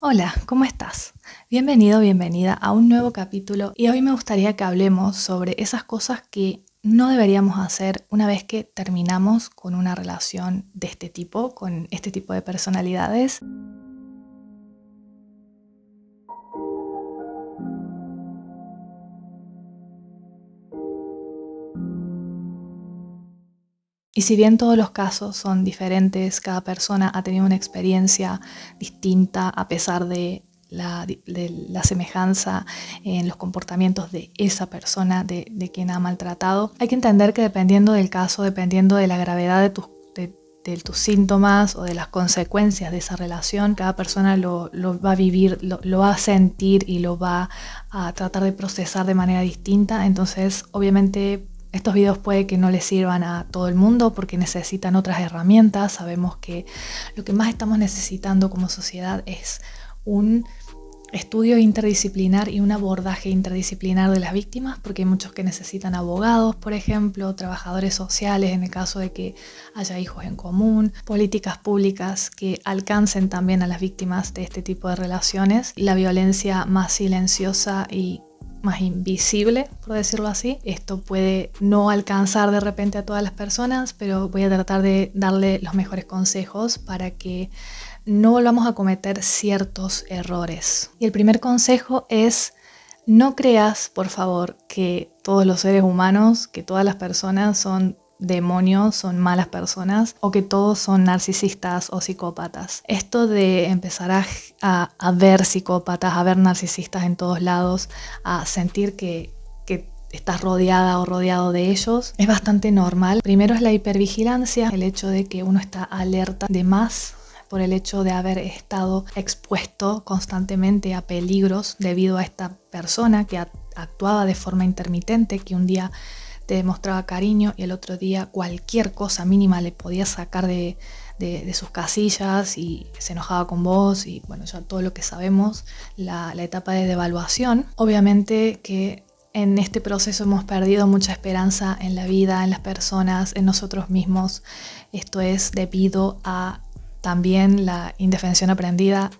Hola, ¿cómo estás? Bienvenido, bienvenida a un nuevo capítulo y hoy me gustaría que hablemos sobre esas cosas que no deberíamos hacer una vez que terminamos con una relación de este tipo, con este tipo de personalidades. Y si bien todos los casos son diferentes, cada persona ha tenido una experiencia distinta a pesar de la, semejanza en los comportamientos de esa persona de, quien ha maltratado. Hay que entender que dependiendo del caso, dependiendo de la gravedad de tus, síntomas o de las consecuencias de esa relación, cada persona lo, va a vivir, lo, lo, va a sentir y lo va a tratar de procesar de manera distinta. Entonces, obviamente estos videos puede que no les sirvan a todo el mundo porque necesitan otras herramientas. Sabemos que lo que más estamos necesitando como sociedad es un estudio interdisciplinar y un abordaje interdisciplinar de las víctimas, porque hay muchos que necesitan abogados, por ejemplo, trabajadores sociales en el caso de que haya hijos en común, políticas públicas que alcancen también a las víctimas de este tipo de relaciones, la violencia más silenciosa y más invisible, por decirlo así. Esto puede no alcanzar de repente a todas las personas, pero voy a tratar de darle los mejores consejos para que no volvamos a cometer ciertos errores. Y el primer consejo es no creas, por favor, que todos los seres humanos, que todas las personas son demonios, son malas personas o que todos son narcisistas o psicópatas. Esto de empezar a, ver psicópatas, a ver narcisistas en todos lados, a sentir que, que estás rodeada o rodeado de ellos, es bastante normal. Primero es la hipervigilancia, el hecho de que uno está alerta de más por el hecho de haber estado expuesto constantemente a peligros debido a esta persona que actuaba de forma intermitente, que un día te demostraba cariño y el otro día cualquier cosa mínima le podía sacar de, sus casillas y se enojaba con vos y bueno, ya todo lo que sabemos, la, la etapa de devaluación. Obviamente que en este proceso hemos perdido mucha esperanza en la vida, en las personas, en nosotros mismos. Esto es debido a también la indefensión aprendida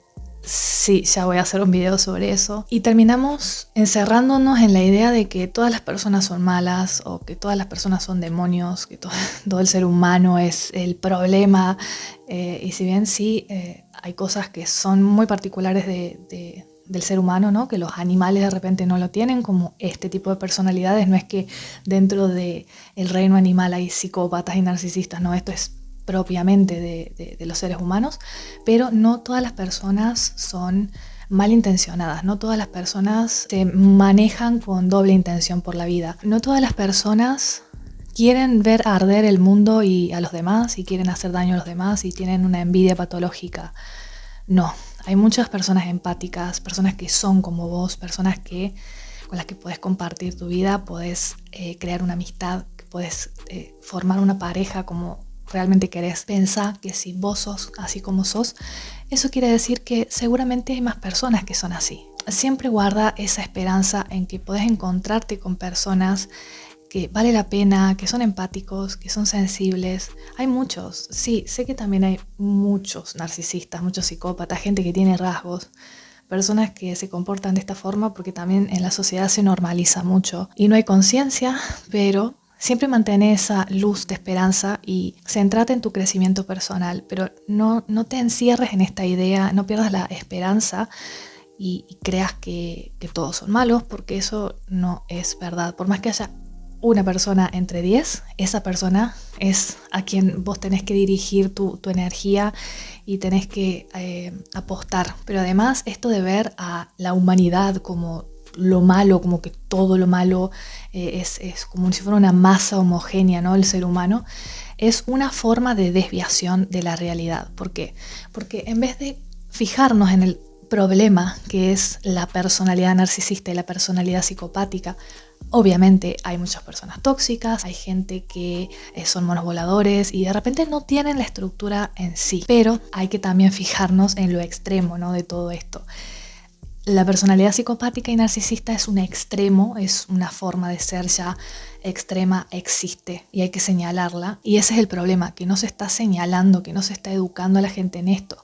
Sí, ya voy a hacer un video sobre eso. Y terminamos encerrándonos en la idea de que todas las personas son malas o que todas las personas son demonios, que todo, el ser humano es el problema. Eh, y si bien sí, eh, hay cosas que son muy particulares del ser humano, ¿no? que los animales de repente no lo tienen, como este tipo de personalidades. No es que dentro del reino animal hay psicópatas y narcisistas, no, esto es propiamente de, los seres humanos, pero no todas las personas son malintencionadas, no todas las personas se manejan con doble intención por la vida, no todas las personas quieren ver arder el mundo y a los demás y quieren hacer daño a los demás y tienen una envidia patológica. No, hay muchas personas empáticas, personas que son como vos, personas que con las que puedes compartir tu vida, puedes eh, crear una amistad, puedes eh, formar una pareja como realmente querés. pensar que si vos sos así como sos, eso quiere decir que seguramente hay más personas que son así. Siempre guarda esa esperanza en que podés encontrarte con personas que vale la pena, que son empáticos, que son sensibles. Hay muchos, sí, sé que también hay muchos narcisistas, muchos psicópatas, gente que tiene rasgos, personas que se comportan de esta forma porque también en la sociedad se normaliza mucho y no hay conciencia, pero Siempre mantén esa luz de esperanza y centrate en tu crecimiento personal, pero no, no te encierres en esta idea, no pierdas la esperanza y, creas que, todos son malos, porque eso no es verdad. Por más que haya una persona entre diez, esa persona es a quien vos tenés que dirigir tu, energía y tenés que eh, apostar. Pero además esto de ver a la humanidad como lo malo, como que todo lo malo eh, es, es, como si fuera una masa homogénea, ¿no? El ser humano, es una forma de desviación de la realidad. ¿Por qué? Porque en vez de fijarnos en el problema que es la personalidad narcisista y la personalidad psicopática, Obviamente hay muchas personas tóxicas, hay gente que eh, son monos voladores y de repente no tienen la estructura en sí, pero hay que también fijarnos en lo extremo ¿no? de todo esto. La personalidad psicopática y narcisista es un extremo, es una forma de ser ya extrema, existe y hay que señalarla. Y ese es el problema, que no se está señalando, que no se está educando a la gente en esto.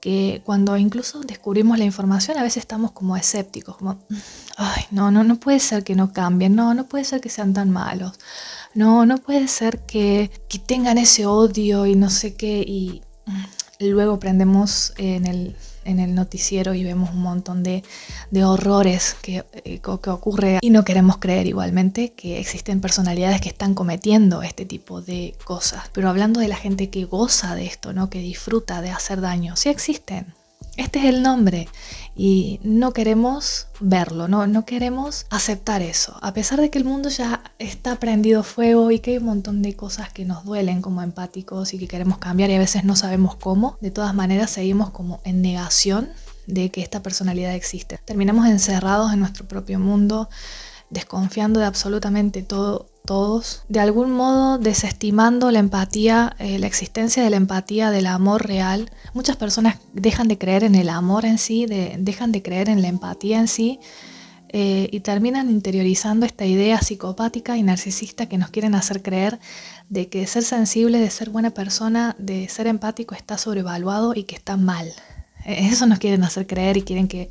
Que cuando incluso descubrimos la información a veces estamos como escépticos, como, ay, no, no, no puede ser que no cambien, no, no puede ser que sean tan malos, no, no puede ser que, que tengan ese odio y no sé qué. Y mm, luego prendemos en el en el noticiero y vemos un montón de, horrores que, eh, que ocurre y no queremos creer igualmente que existen personalidades que están cometiendo este tipo de cosas. Pero hablando de la gente que goza de esto, ¿no? que disfruta de hacer daño, sí existen. Este es el nombre y no queremos verlo, no, no queremos aceptar eso. A pesar de que el mundo ya está prendido fuego y que hay un montón de cosas que nos duelen como empáticos y que queremos cambiar y a veces no sabemos cómo, de todas maneras seguimos como en negación de que esta personalidad existe. Terminamos encerrados en nuestro propio mundo, desconfiando de absolutamente todo, todos, de algún modo desestimando la empatía, eh, la existencia de la empatía, del amor real. Muchas personas dejan de creer en el amor en sí, dejan de creer en la empatía en sí. Eh, y terminan interiorizando esta idea psicopática y narcisista que nos quieren hacer creer de que ser sensible, de ser buena persona, de ser empático está sobrevaluado y que está mal. Eh, eso nos quieren hacer creer y quieren que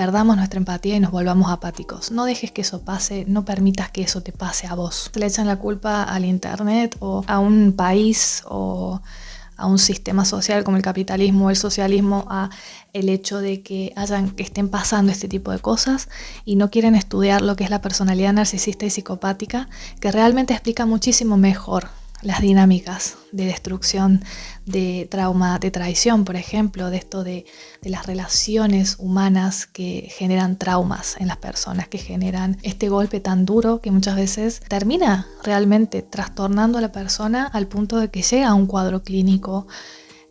perdamos nuestra empatía y nos volvamos apáticos. No dejes que eso pase, no permitas que eso te pase a vos. Le echan la culpa al Internet o a un país o a un sistema social como el capitalismo, o el socialismo, a el hecho de que que estén pasando este tipo de cosas y no quieren estudiar lo que es la personalidad narcisista y psicopática, que realmente explica muchísimo mejor las dinámicas de destrucción, de trauma, de traición, por ejemplo, de esto de, de, las relaciones humanas que generan traumas en las personas, que generan este golpe tan duro que muchas veces termina realmente trastornando a la persona al punto de que llega a un cuadro clínico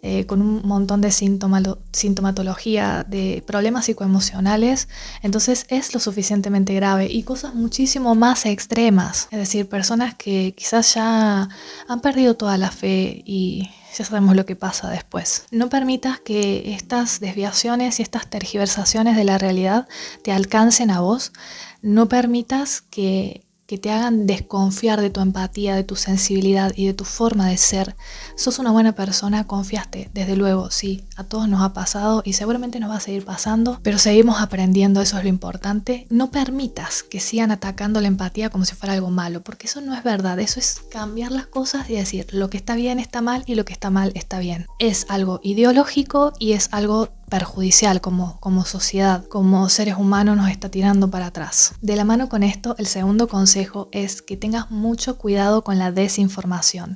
eh, con un montón de sintomatología, de problemas psicoemocionales, entonces es lo suficientemente grave y cosas muchísimo más extremas, es decir, personas que quizás ya han perdido toda la fe y ya sabemos lo que pasa después. No permitas que estas desviaciones y estas tergiversaciones de la realidad te alcancen a vos, no permitas que que te hagan desconfiar de tu empatía, de tu sensibilidad y de tu forma de ser. Sos una buena persona, confiaste, desde luego, sí, a todos nos ha pasado y seguramente nos va a seguir pasando, pero seguimos aprendiendo, eso es lo importante. No permitas que sigan atacando la empatía como si fuera algo malo, porque eso no es verdad, eso es cambiar las cosas y decir lo que está bien está mal y lo que está mal está bien. Es algo ideológico y es algo perjudicial como, como sociedad, como seres humanos nos está tirando para atrás. De la mano con esto, el segundo consejo es que tengas mucho cuidado con la desinformación.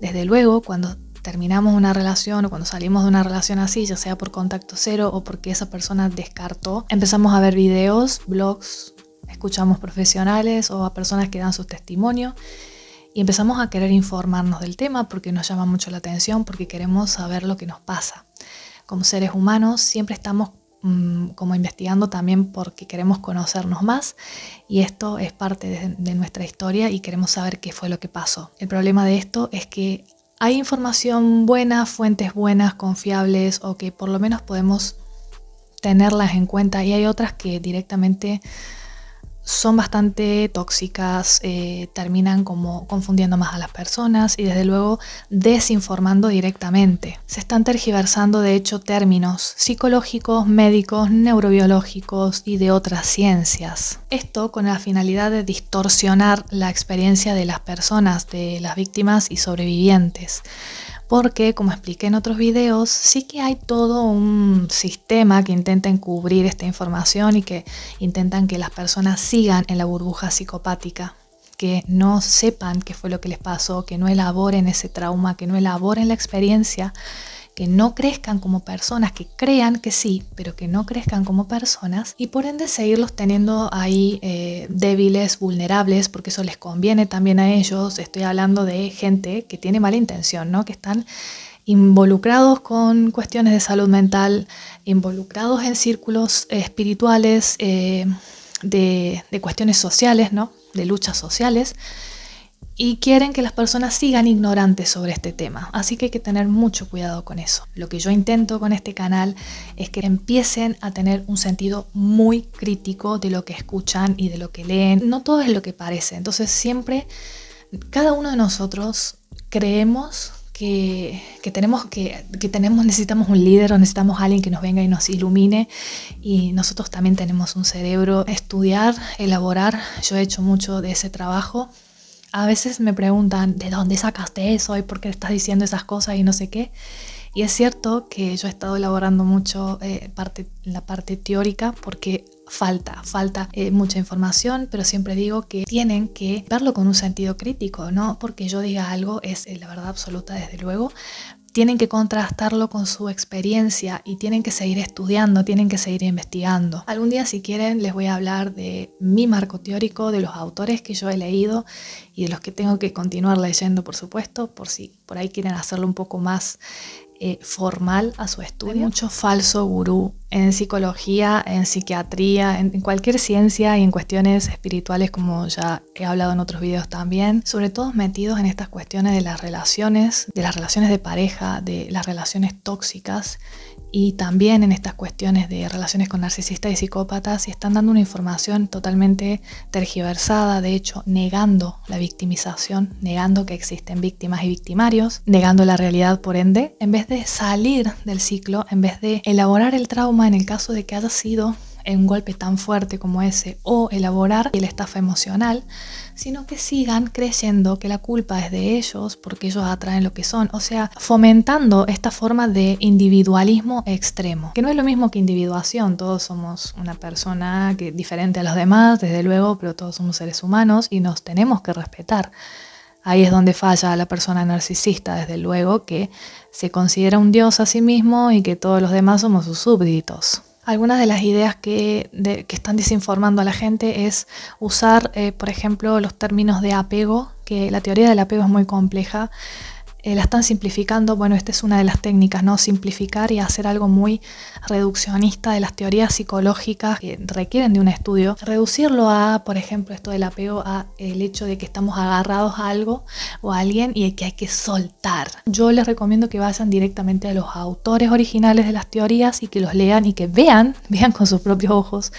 Desde luego, cuando terminamos una relación o cuando salimos de una relación así, ya sea por contacto cero o porque esa persona descartó, empezamos a ver videos, blogs, escuchamos profesionales o a personas que dan sus testimonios y empezamos a querer informarnos del tema porque nos llama mucho la atención, porque queremos saber lo que nos pasa como seres humanos siempre estamos mm, como investigando también porque queremos conocernos más y esto es parte de nuestra historia y queremos saber qué fue lo que pasó. El problema de esto es que hay información buena, fuentes buenas, confiables o que por lo menos podemos tenerlas en cuenta y hay otras que directamente son bastante tóxicas, eh, terminan como confundiendo más a las personas y desde luego desinformando directamente. Se están tergiversando de hecho términos psicológicos, médicos, neurobiológicos y de otras ciencias. Esto con la finalidad de distorsionar la experiencia de las personas, de las víctimas y sobrevivientes porque como expliqué en otros videos, sí que hay todo un sistema que intenta encubrir esta información y que intentan que las personas sigan en la burbuja psicopática que no sepan qué fue lo que les pasó, que no elaboren ese trauma, que no elaboren la experiencia que no crezcan como personas, que crean que sí, pero que no crezcan como personas y por ende seguirlos teniendo ahí eh, débiles, vulnerables, porque eso les conviene también a ellos. Estoy hablando de gente que tiene mala intención, ¿no? Que están involucrados con cuestiones de salud mental, involucrados en círculos espirituales, eh, de, de cuestiones sociales, ¿no? De luchas sociales y quieren que las personas sigan ignorantes sobre este tema, así que hay que tener mucho cuidado con eso. Lo que yo intento con este canal es que empiecen a tener un sentido muy crítico de lo que escuchan y de lo que leen. No todo es lo que parece, entonces siempre cada uno de nosotros creemos que, tenemos que, tenemos, necesitamos un líder o necesitamos alguien que nos venga y nos ilumine. Y nosotros también tenemos un cerebro. Estudiar, elaborar, yo he hecho mucho de ese trabajo a veces me preguntan, ¿de dónde sacaste eso? ¿Y por qué estás diciendo esas cosas y no sé qué? Y es cierto que yo he estado elaborando mucho eh, parte, la parte teórica porque falta, falta eh, mucha información, pero siempre digo que tienen que verlo con un sentido crítico, no porque yo diga algo es eh, la verdad absoluta desde luego, tienen que contrastarlo con su experiencia y tienen que seguir estudiando, tienen que seguir investigando. Algún día si quieren les voy a hablar de mi marco teórico, de los autores que yo he leído y de los que tengo que continuar leyendo, por supuesto, por si por ahí quieren hacerlo un poco más eh, formal a su estudio. Hay mucho falso gurú en psicología, en psiquiatría, en, cualquier ciencia y en cuestiones espirituales como ya he hablado en otros videos también, sobre todo metidos en estas cuestiones de las relaciones, de las relaciones de pareja, de las relaciones tóxicas y también en estas cuestiones de relaciones con narcisistas y psicópatas y están dando una información totalmente tergiversada, de hecho negando la victimización, negando que existen víctimas y victimarios, negando la realidad por ende, en vez de salir del ciclo, en vez de elaborar el trauma, en el caso de que haya sido un golpe tan fuerte como ese o elaborar el estafa emocional, sino que sigan creyendo que la culpa es de ellos porque ellos atraen lo que son, o sea, fomentando esta forma de individualismo extremo, que no es lo mismo que individuación, todos somos una persona que diferente a los demás, desde luego, pero todos somos seres humanos y nos tenemos que respetar. Ahí es donde falla la persona narcisista, desde luego, que se considera un dios a sí mismo y que todos los demás somos sus súbditos. Algunas de las ideas que, están desinformando a la gente es usar, eh, por ejemplo, los términos de apego, que la teoría del apego es muy compleja eh, la están simplificando. Bueno, esta es una de las técnicas, ¿no? Simplificar y hacer algo muy reduccionista de las teorías psicológicas que requieren de un estudio. Reducirlo a, por ejemplo, esto del apego a el hecho de que estamos agarrados a algo o a alguien y que hay que soltar. Yo les recomiendo que vayan directamente a los autores originales de las teorías y que los lean y que vean, vean con sus propios ojos,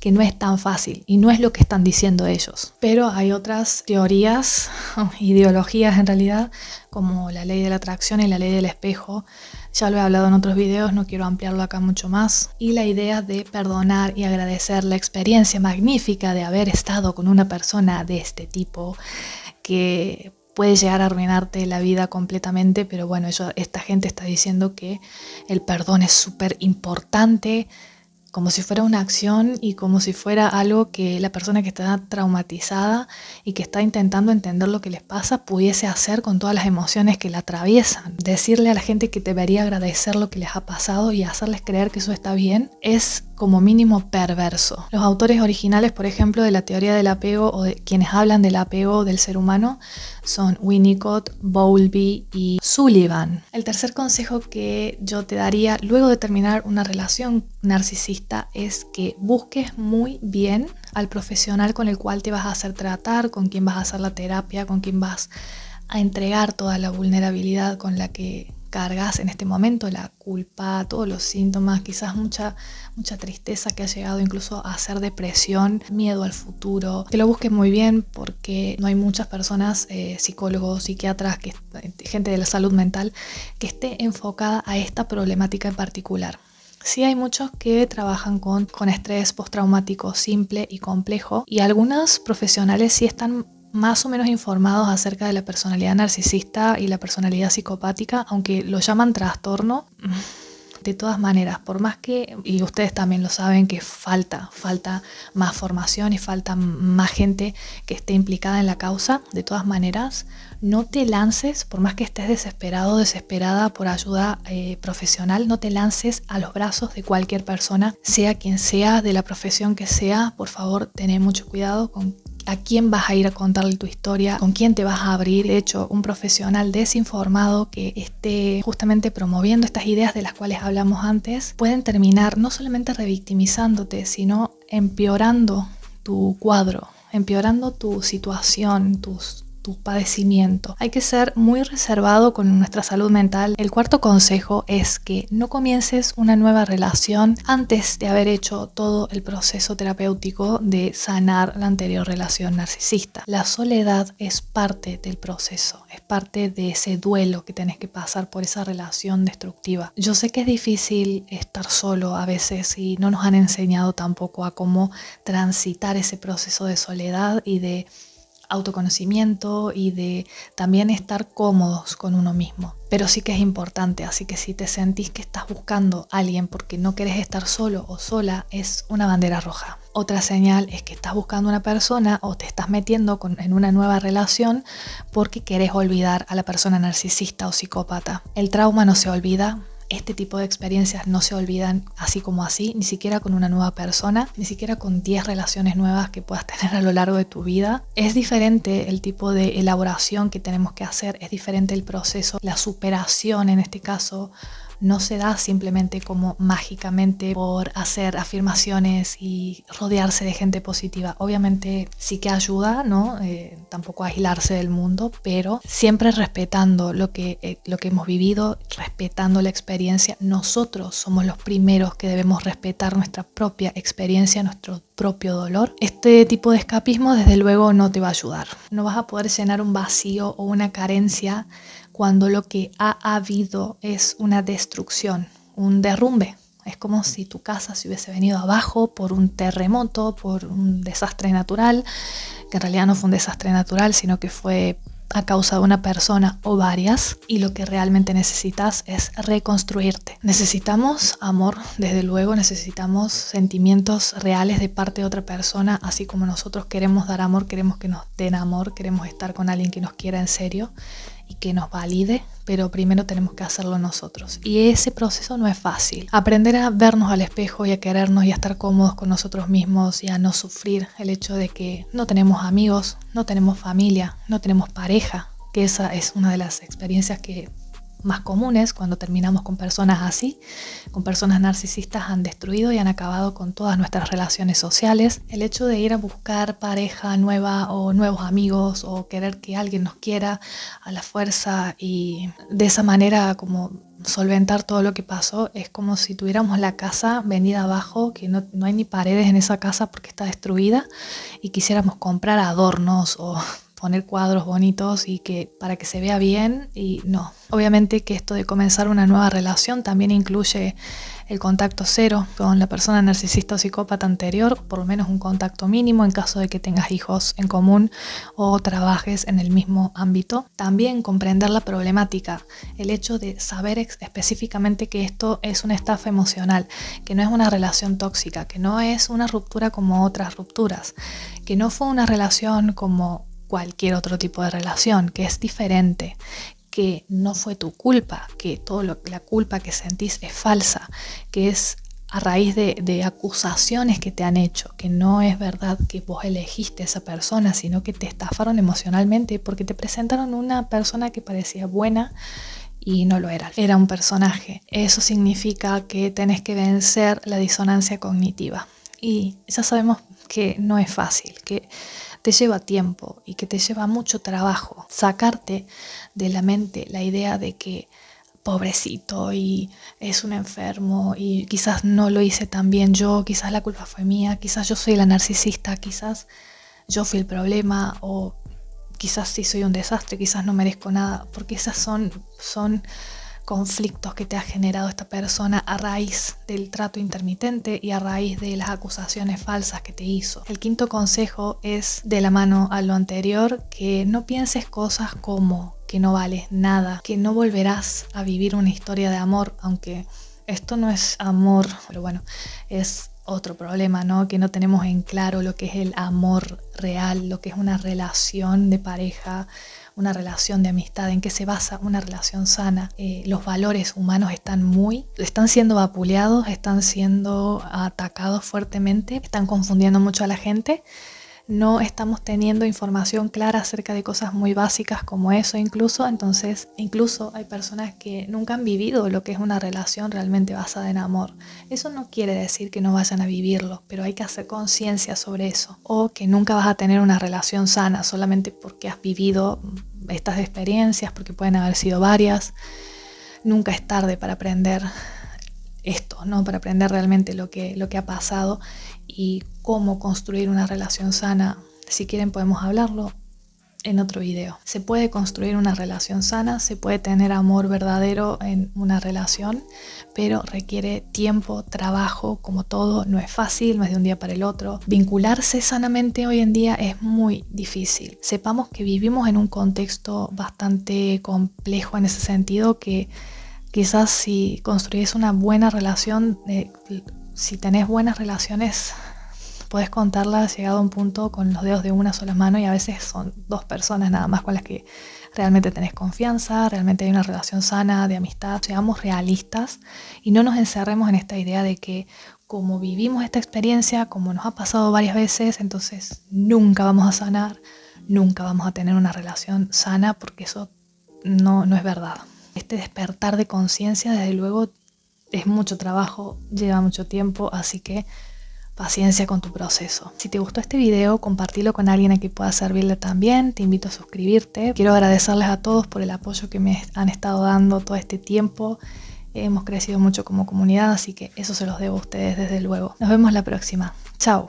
que no es tan fácil y no es lo que están diciendo ellos. Pero hay otras teorías, ideologías en realidad, como la ley de la atracción y la ley del espejo. Ya lo he hablado en otros videos, no quiero ampliarlo acá mucho más. Y la idea de perdonar y agradecer la experiencia magnífica de haber estado con una persona de este tipo que puede llegar a arruinarte la vida completamente, pero bueno, esta gente está diciendo que el perdón es súper importante como si fuera una acción y como si fuera algo que la persona que está traumatizada y que está intentando entender lo que les pasa pudiese hacer con todas las emociones que la atraviesan. Decirle a la gente que debería agradecer lo que les ha pasado y hacerles creer que eso está bien es como mínimo perverso. Los autores originales, por ejemplo, de la teoría del apego o de quienes hablan del apego del ser humano son Winnicott, Bowlby y Sullivan. El tercer consejo que yo te daría luego de terminar una relación narcisista es que busques muy bien al profesional con el cual te vas a hacer tratar, con quien vas a hacer la terapia, con quien vas a entregar toda la vulnerabilidad con la que cargas en este momento, la culpa, todos los síntomas, quizás mucha, mucha tristeza que ha llegado incluso a ser depresión, miedo al futuro. Que lo busques muy bien porque no hay muchas personas, eh, psicólogos, psiquiatras, que, gente de la salud mental, que esté enfocada a esta problemática en particular. Sí hay muchos que trabajan con, con estrés postraumático simple y complejo y algunas profesionales sí están más o menos informados acerca de la personalidad narcisista y la personalidad psicopática, aunque lo llaman trastorno. De todas maneras, por más que, y ustedes también lo saben, que falta, falta más formación y falta más gente que esté implicada en la causa, de todas maneras, no te lances, por más que estés desesperado, desesperada por ayuda eh, profesional, no te lances a los brazos de cualquier persona, sea quien sea, de la profesión que sea, por favor, ten mucho cuidado con a quién vas a ir a contarle tu historia, con quién te vas a abrir. De hecho, un profesional desinformado que esté justamente promoviendo estas ideas de las cuales hablamos antes, pueden terminar no solamente revictimizándote, sino empeorando tu cuadro, empeorando tu situación, tus, padecimiento. Hay que ser muy reservado con nuestra salud mental. El cuarto consejo es que no comiences una nueva relación antes de haber hecho todo el proceso terapéutico de sanar la anterior relación narcisista. La soledad es parte del proceso, es parte de ese duelo que tenés que pasar por esa relación destructiva. Yo sé que es difícil estar solo a veces y no nos han enseñado tampoco a cómo transitar ese proceso de soledad y de autoconocimiento y de también estar cómodos con uno mismo. Pero sí que es importante, así que si te sentís que estás buscando a alguien porque no querés estar solo o sola, es una bandera roja. Otra señal es que estás buscando una persona o te estás metiendo en una nueva relación porque querés olvidar a la persona narcisista o psicópata. El trauma no se olvida, este tipo de experiencias no se olvidan así como así, ni siquiera con una nueva persona, ni siquiera con 10 relaciones nuevas que puedas tener a lo largo de tu vida. Es diferente el tipo de elaboración que tenemos que hacer, es diferente el proceso, la superación en este caso, no se da simplemente como mágicamente por hacer afirmaciones y rodearse de gente positiva. Obviamente sí que ayuda, ¿no? Eh, tampoco aislarse del mundo, pero siempre respetando lo que, eh, lo que hemos vivido, respetando la experiencia. Nosotros somos los primeros que debemos respetar nuestra propia experiencia, nuestro propio dolor. Este tipo de escapismo desde luego no te va a ayudar. No vas a poder llenar un vacío o una carencia cuando lo que ha habido es una destrucción, un derrumbe. Es como si tu casa se hubiese venido abajo por un terremoto, por un desastre natural, que en realidad no fue un desastre natural, sino que fue a causa de una persona o varias y lo que realmente necesitas es reconstruirte. Necesitamos amor, desde luego, necesitamos sentimientos reales de parte de otra persona, así como nosotros queremos dar amor, queremos que nos den amor, queremos estar con alguien que nos quiera en serio que nos valide, pero primero tenemos que hacerlo nosotros. Y ese proceso no es fácil. Aprender a vernos al espejo y a querernos y a estar cómodos con nosotros mismos y a no sufrir el hecho de que no tenemos amigos, no tenemos familia, no tenemos pareja, que esa es una de las experiencias que más comunes cuando terminamos con personas así, con personas narcisistas, han destruido y han acabado con todas nuestras relaciones sociales. El hecho de ir a buscar pareja nueva o nuevos amigos o querer que alguien nos quiera a la fuerza y de esa manera como solventar todo lo que pasó es como si tuviéramos la casa venida abajo, que no, no hay ni paredes en esa casa porque está destruida y quisiéramos comprar adornos o poner cuadros bonitos y que para que se vea bien y no. Obviamente que esto de comenzar una nueva relación también incluye el contacto cero con la persona narcisista o psicópata anterior, por lo menos un contacto mínimo en caso de que tengas hijos en común o trabajes en el mismo ámbito. También comprender la problemática, el hecho de saber específicamente que esto es una estafa emocional, que no es una relación tóxica, que no es una ruptura como otras rupturas, que no fue una relación como cualquier otro tipo de relación, que es diferente, que no fue tu culpa, que toda la culpa que sentís es falsa, que es a raíz de, acusaciones que te han hecho, que no es verdad que vos elegiste esa persona, sino que te estafaron emocionalmente porque te presentaron una persona que parecía buena y no lo era, era un personaje. Eso significa que tenés que vencer la disonancia cognitiva. Y ya sabemos que no es fácil, que te lleva tiempo y que te lleva mucho trabajo sacarte de la mente la idea de que pobrecito y es un enfermo y quizás no lo hice tan bien yo, quizás la culpa fue mía, quizás yo soy la narcisista, quizás yo fui el problema o quizás sí soy un desastre, quizás no merezco nada, porque esas son, son conflictos que te ha generado esta persona a raíz del trato intermitente y a raíz de las acusaciones falsas que te hizo. El quinto consejo es de la mano a lo anterior que no pienses cosas como que no vales nada, que no volverás a vivir una historia de amor, aunque esto no es amor, pero bueno, es otro problema, ¿no? Que no tenemos en claro lo que es el amor real, lo que es una relación de pareja, una relación de amistad, en qué se basa una relación sana. Eh, los valores humanos están muy, están siendo vapuleados, están siendo atacados fuertemente, están confundiendo mucho a la gente no estamos teniendo información clara acerca de cosas muy básicas como eso incluso, entonces incluso hay personas que nunca han vivido lo que es una relación realmente basada en amor. Eso no quiere decir que no vayan a vivirlo, pero hay que hacer conciencia sobre eso o que nunca vas a tener una relación sana solamente porque has vivido estas experiencias, porque pueden haber sido varias. Nunca es tarde para aprender esto, ¿no? Para aprender realmente lo que, lo que ha pasado y cómo construir una relación sana. Si quieren podemos hablarlo en otro video. Se puede construir una relación sana, se puede tener amor verdadero en una relación, pero requiere tiempo, trabajo, como todo, no es fácil, no es de un día para el otro. Vincularse sanamente hoy en día es muy difícil. Sepamos que vivimos en un contexto bastante complejo en ese sentido que quizás si construyes una buena relación, eh, si tenés buenas relaciones podés contarlas llegado a un punto con los dedos de una sola mano y a veces son dos personas nada más con las que realmente tenés confianza, realmente hay una relación sana de amistad, seamos realistas y no nos encerremos en esta idea de que como vivimos esta experiencia, como nos ha pasado varias veces, entonces nunca vamos a sanar, nunca vamos a tener una relación sana porque eso no, no es verdad. Este despertar de conciencia, desde luego, es mucho trabajo, lleva mucho tiempo, así que Paciencia con tu proceso. Si te gustó este video, compartilo con alguien a quien pueda servirle también. Te invito a suscribirte. Quiero agradecerles a todos por el apoyo que me han estado dando todo este tiempo. Hemos crecido mucho como comunidad, así que eso se los debo a ustedes desde luego. Nos vemos la próxima. Chao.